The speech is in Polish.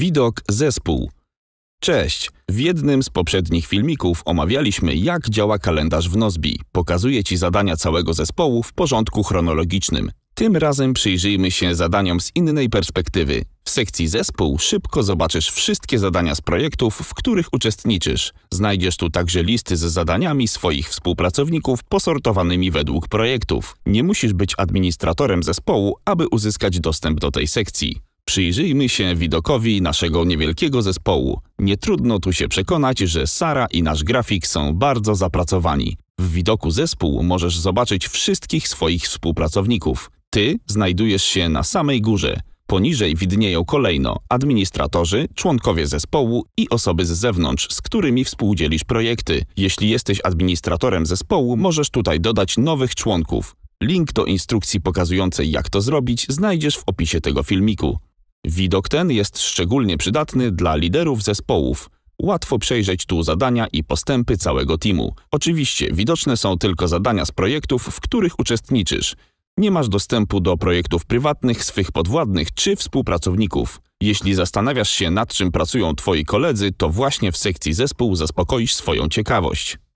Widok zespół. Cześć! W jednym z poprzednich filmików omawialiśmy, jak działa kalendarz w Nozbi. Pokazuje Ci zadania całego zespołu w porządku chronologicznym. Tym razem przyjrzyjmy się zadaniom z innej perspektywy. W sekcji zespół szybko zobaczysz wszystkie zadania z projektów, w których uczestniczysz. Znajdziesz tu także listy z zadaniami swoich współpracowników posortowanymi według projektów. Nie musisz być administratorem zespołu, aby uzyskać dostęp do tej sekcji. Przyjrzyjmy się widokowi naszego niewielkiego zespołu. Nie trudno tu się przekonać, że Sara i nasz grafik są bardzo zapracowani. W widoku zespół możesz zobaczyć wszystkich swoich współpracowników. Ty znajdujesz się na samej górze. Poniżej widnieją kolejno administratorzy, członkowie zespołu i osoby z zewnątrz, z którymi współdzielisz projekty. Jeśli jesteś administratorem zespołu, możesz tutaj dodać nowych członków. Link do instrukcji pokazującej jak to zrobić znajdziesz w opisie tego filmiku. Widok ten jest szczególnie przydatny dla liderów zespołów. Łatwo przejrzeć tu zadania i postępy całego teamu. Oczywiście widoczne są tylko zadania z projektów, w których uczestniczysz. Nie masz dostępu do projektów prywatnych swych podwładnych czy współpracowników. Jeśli zastanawiasz się nad czym pracują twoi koledzy, to właśnie w sekcji zespół zaspokoisz swoją ciekawość.